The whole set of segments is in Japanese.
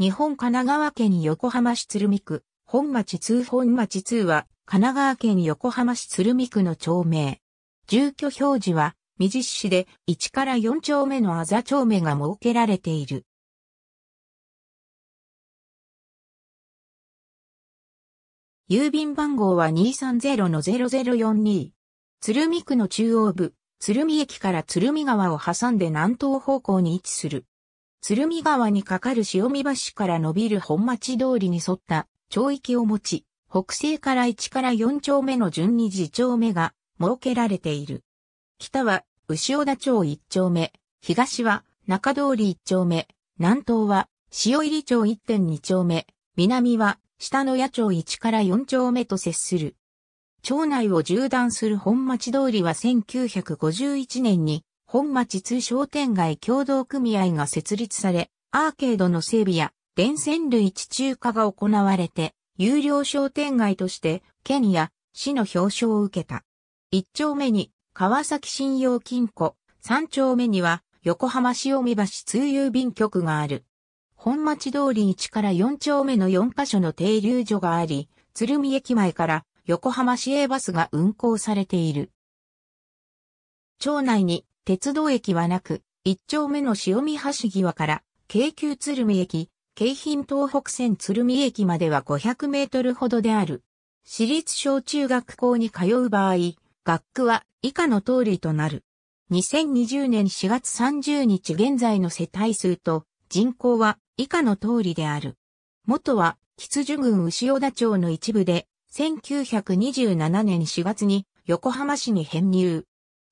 日本神奈川県横浜市鶴見区、本町通本町通は、神奈川県横浜市鶴見区の町名。住居表示は、三実市で1から4丁目のあざ丁目が設けられている。郵便番号は230-0042。鶴見区の中央部、鶴見駅から鶴見川を挟んで南東方向に位置する。鶴見川に架かる潮見橋から伸びる本町通りに沿った町域を持ち、北西から1から4丁目の順に次丁目が設けられている。北は牛尾田町1丁目、東は中通り1丁目、南東は塩入町1.2丁目、南は下野野町1から4丁目と接する。町内を縦断する本町通りは1951年に本町通商店街協同組合が設立され、アーケードの整備や電線類地中化が行われて、有料商店街として県や市の表彰を受けた。一丁目に川崎信用金庫、三丁目には横浜塩見橋通郵便局がある。本町通り1から4丁目の4カ所の停留所があり、鶴見駅前から横浜市営バスが運行されている。町内に鉄道駅はなく、一丁目の潮見橋際から、京急鶴見駅、京浜東北線鶴見駅までは500メートルほどである。私立小中学校に通う場合、学区は以下の通りとなる。2020年4月30日現在の世帯数と人口は以下の通りである。元は吉樹郡牛尾田町の一部で1927年4月に横浜市に編入。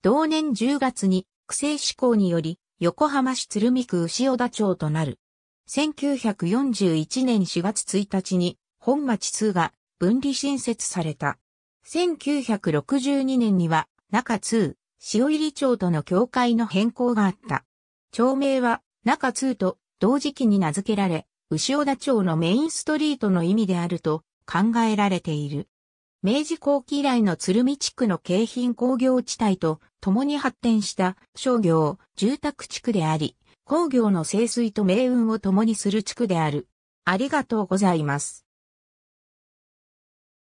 同年10月に区政施行により横浜市鶴見区牛尾田町となる。1941年4月1日に本町通が分離新設された。1962年には中通、塩入町との境界の変更があった。町名は中通と同時期に名付けられ、牛尾田町のメインストリートの意味であると考えられている。明治後期以来の鶴見地区の京浜工業地帯と共に発展した商業、住宅地区であり、工業の盛衰と命運を共にする地区である。ありがとうございます。